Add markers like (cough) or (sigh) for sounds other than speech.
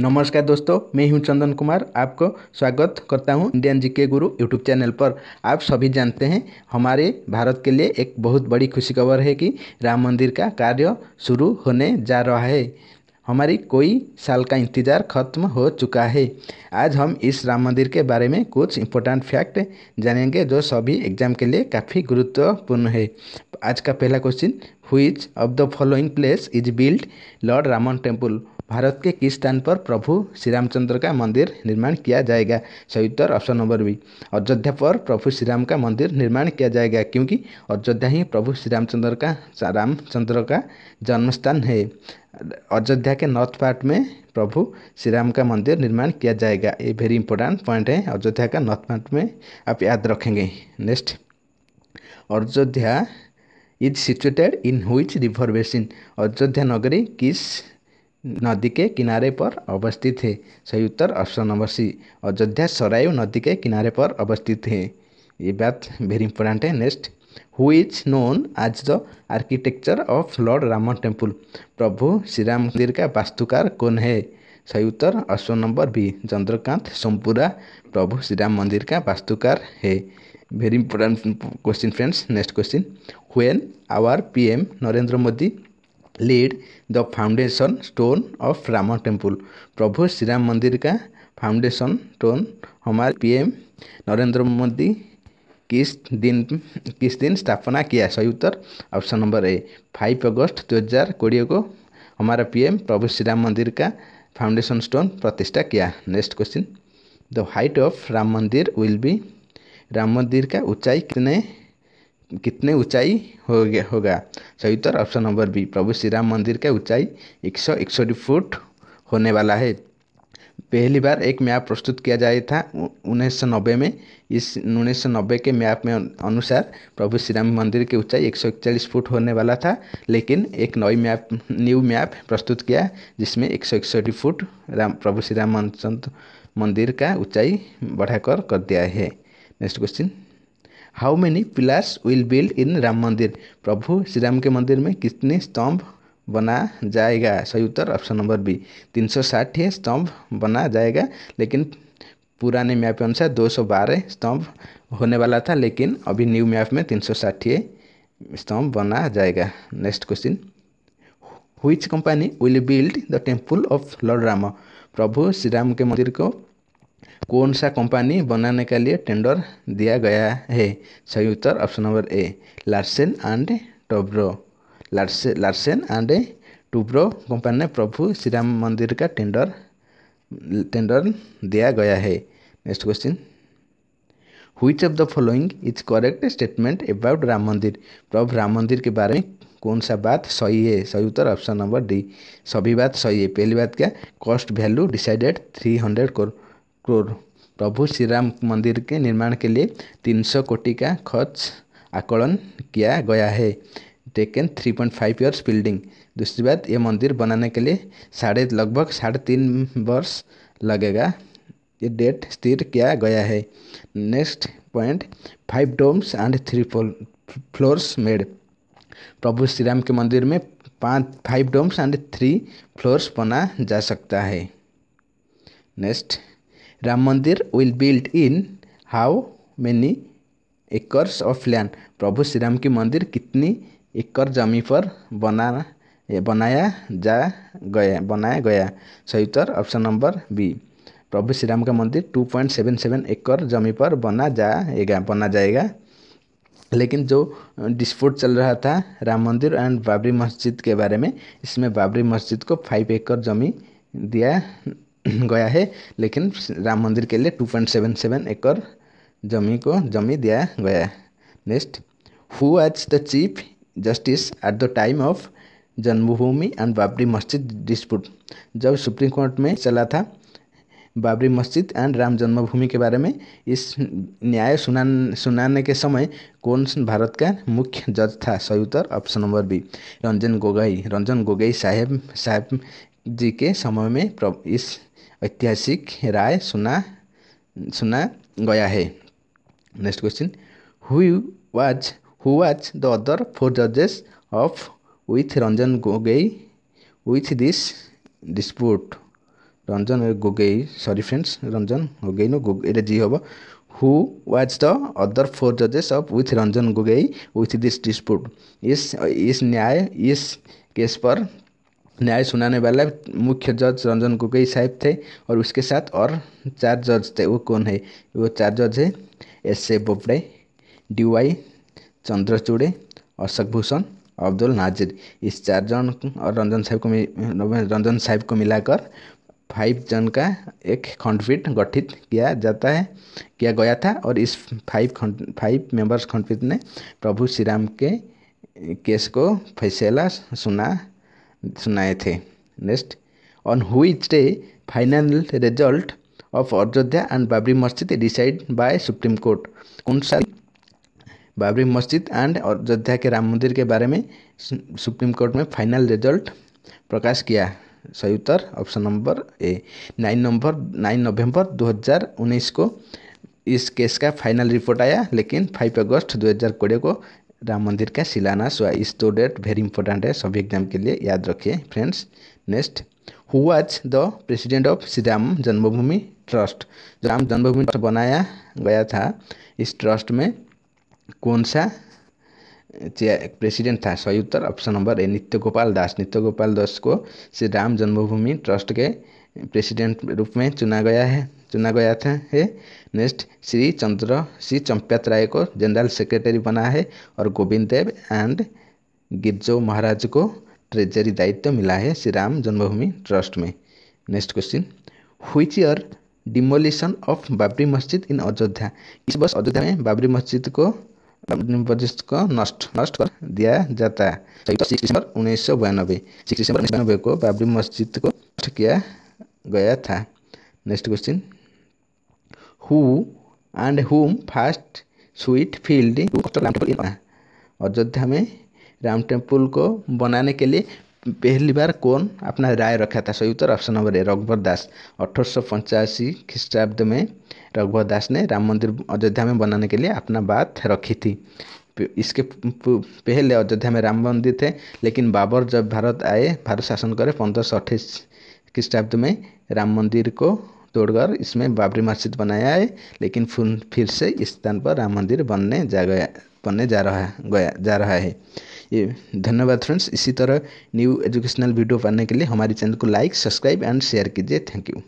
नमस्कार दोस्तों मैं हूं चंदन कुमार आपको स्वागत करता हूं Indian GK guru YouTube channel पर आप सभी जानते हैं हमारे भारत के लिए एक बहुत बड़ी खुशी खबर है कि राम मंदिर का कार्य शुरू होने जा रहा है हमारी कोई साल का इंतज़ार खत्म हो चुका है आज हम इस राम मंदिर के बारे में कुछ इम्पोर्टेंट फैक्ट जानेंगे जो सभी एग्जाम के लिए काफ़ी गुरुत्वपूर्ण है आज का पहला question which of the following place is build lord Raman temple Bharat के किस स्थान पर प्रभु श्री रामचंद्र का मंदिर निर्माण किया जाएगा सही उत्तर ऑप्शन नंबर बी अयोध्या पर प्रभु श्री राम का मंदिर निर्माण किया जाएगा क्योंकि अयोध्या ही प्रभु श्री रामचंद्र का रामचंद्र का जन्म स्थान है अयोध्या के नॉर्थ पार्ट में प्रभु श्री राम का मंदिर निर्माण किया जाएगा ये वेरी इंपॉर्टेंट पॉइंट है अयोध्या का नॉर्थ पार्ट में आप याद रखेंगे next Ayodhya is situated in which river basin Ayodhya नगरी किस नदी के किनारे पर अवस्थित है सही उत्तर option number C Ayodhya Sarayu नदी के किनारे पर अवस्थित है ये बात वेरी इंपॉर्टेंट है next who is known as the architecture of lord Raman temple प्रभु श्री राम मंदिर का वास्तुकार कौन है सही उत्तर option number B Chandrakant Sompura प्रभु श्रीराम मंदिर का वास्तुकार है very important question friends next question when our PM Narendra Modi lead the foundation stone of Ram temple प्रभु श्री राम मंदिर का फाउंडेशन स्टोन हमारे पीएम नरेंद्र मोदी किस दिन किस दिन स्थापना किया सही उत्तर ऑप्शन नंबर ए फाइव अगस्त दो हज़ार कोड़े को हमारा पीएम प्रभु श्रीराम मंदिर का फाउंडेशन स्टोन प्रतिष्ठा किया next question the height of Ram मंदिर विल बी राम मंदिर का ऊंचाई कितने कितने ऊंचाई हो गया होगा सही उत्तर ऑप्शन नंबर बी प्रभु श्री राम मंदिर का ऊंचाई एक सौ इकसठ फुट होने वाला है पहली बार एक मैप प्रस्तुत किया जाए था उन्नीस सौ नब्बे में इस उन्नीस सौ नब्बे के मैप में अनुसार प्रभु श्री राम मंदिर की ऊंचाई एक सौ इकतालीस फुट होने वाला था लेकिन एक नई मैप न्यू मैप प्रस्तुत किया जिसमें एक सौ इकसठ फुट राम प्रभु श्री राम मंदिर का ऊंचाई बढ़ाकर कर दिया है next question how many pillars will build in Ram मंदिर प्रभु श्री राम के मंदिर में कितने स्तंभ बना जाएगा सही उत्तर ऑप्शन नंबर बी तीन सौ साठ स्तंभ बना जाएगा लेकिन पुराने मैप के अनुसार दो सौ बारह स्तंभ होने वाला था लेकिन अभी न्यू मैप में तीन सौ साठ स्तंभ बना जाएगा next question which company will build the temple of lord Ram प्रभु श्री राम के मंदिर को कौन सा कंपनी बनाने के लिए टेंडर दिया गया है सही उत्तर option number A Larsen and Toubro Larsen and Toubro company ने प्रभु श्री राम मंदिर का टेंडर टेंडर दिया गया है next question which of the following is correct statement about Ram मंदिर प्रभु राम मंदिर के बारे में कौन सा बात सही है सही उत्तर ऑप्शन नंबर डी सभी बात सही है पहली बात क्या cost value decided three hundred crore crore प्रभु श्रीराम मंदिर के निर्माण के लिए 300 कोटि का खर्च आकलन किया गया है taken three point five years building दूसरी बात ये मंदिर बनाने के लिए साढ़े लगभग साढ़े तीन वर्ष लगेगा ये डेट स्थिर किया गया है next point five domes and three floors made प्रभु श्रीराम के मंदिर में पाँच five domes and three floors बना जा सकता है नेक्स्ट राम मंदिर will build in how many acres of land प्रभु श्रीराम की मंदिर कितनी एकड़ जमी पर बना बनाया जा गया बनाया गया सही उत्तर ऑप्शन नंबर बी प्रभु श्रीराम का मंदिर 2.77 एकड़ जमी पर बना जाएगा बना जाएगा लेकिन जो डिस्प्यूट चल रहा था राम मंदिर एंड बाबरी मस्जिद के बारे में इसमें बाबरी मस्जिद को फाइव एकड़ जमी दिया (clears throat) गया है लेकिन राम मंदिर के लिए टू पॉइंट सेवन सेवन एकड़ जमी को जमी दिया गया है next who as the chief justice at the time of Janmabhoomi and Babri Masjid dispute जब सुप्रीम कोर्ट में चला था बाबरी मस्जिद एंड राम जन्मभूमि के बारे में इस न्याय सुना सुनाने के समय कौन भारत का मुख्य जज था सही उत्तर option number B Ranjan Gogoi Ranjan Gogoi साहेब साहेब जी के समय में इस ऐतिहासिक राय सुना सुना गया है next question who was who was the other four जजेस of with Ranjan Gogoi with this dispute Ranjan Gogoi sorry friends Ranjan Gogoi no Gogoi ji हम who was the other four जजेस of with Ranjan Gogoi with this dispute इस इस न्याय इस केस पर न्याय सुनाने वाला मुख्य जज रंजन गोगोई साहब थे और उसके साथ और चार जज थे वो कौन है वो चार जज है S A Bobde D Y Chandrachud Ashok Bhushan Abdul Nazeer इस चार जन और रंजन साहब को रंजन साहब को मिलाकर फाइव जन का एक खंडपीठ गठित किया जाता है किया गया था और इस फाइव खंड फाइव मेंबर्स खंडपीठ ने प्रभु श्री राम के केस को फैसला सुना सुनाए थे next on which day final result of Ayodhya and Babri Masjid decide bye supreme court कौन सा बाबरी मस्जिद एंड अयोध्या के राम मंदिर के बारे में सुप्रीम कोर्ट में फाइनल रिजल्ट प्रकाश किया सही उत्तर option number A nine number nine November 2019 को इस केस का फाइनल रिपोर्ट आया लेकिन 5 अगस्त 2020 को राम मंदिर का शिलान्यास हुआ इस दो डेट वेरी इंपॉर्टेंट है सभी एग्जाम के लिए याद रखिए friends next who was the president of Shri Ram Janmabhoomi trust Ram Janmabhoomi trust बनाया गया था इस ट्रस्ट में कौन सा प्रेसिडेंट था सही उत्तर ऑप्शन नंबर ए नित्य गोपाल दास नित्य गोपाल दास को श्री राम जन्मभूमि ट्रस्ट के प्रेसिडेंट रूप में चुना गया है चुना गया था है नेक्स्ट श्री चंद्र श्री चंपत राय को जनरल सेक्रेटरी बना है और गोविंद देव एंड गिरजो महाराज को ट्रेजरी दायित्व मिला है श्री राम जन्मभूमि ट्रस्ट में next question which year demolition of Babri Masjid in Ayodhya इस वर्ष अयोध्या में बाबरी मस्जिद को बजिश को नष्ट नष्ट कर दिया जाता है तो सिक्स दिसंबर उन्नीस सौ बयानबे सिक्स दिसंबर उन्नीस बयानबे को बाबरी मस्जिद को नष्ट किया गया था next question who and whom fast sweet field Ayodhya में राम टेम्पल को बनाने के लिए पहली बार कौन अपना राय रखा था सही उत्तर ऑप्शन नंबर ए रघुवर दास अठारह ख्रीस्टाब्द में रघुवर दास ने राम मंदिर अयोध्या में बनाने के लिए अपना बात रखी थी इसके पहले अयोध्या में राम मंदिर थे लेकिन बाबर जब भारत आए भारत शासन करे पंद्रह सौ अट्ठाईस खिस्टाब्द में राम मंदिर को तोड़कर इसमें बाबरी मस्जिद बनाया है लेकिन फिर से इस स्थान पर राम मंदिर बनने जा गया बनने जा रहा गया जा रहा है ये धन्यवाद फ्रेंड्स इसी तरह न्यू एजुकेशनल वीडियो पाने के लिए हमारे चैनल को लाइक सब्सक्राइब एंड शेयर कीजिए थैंक यू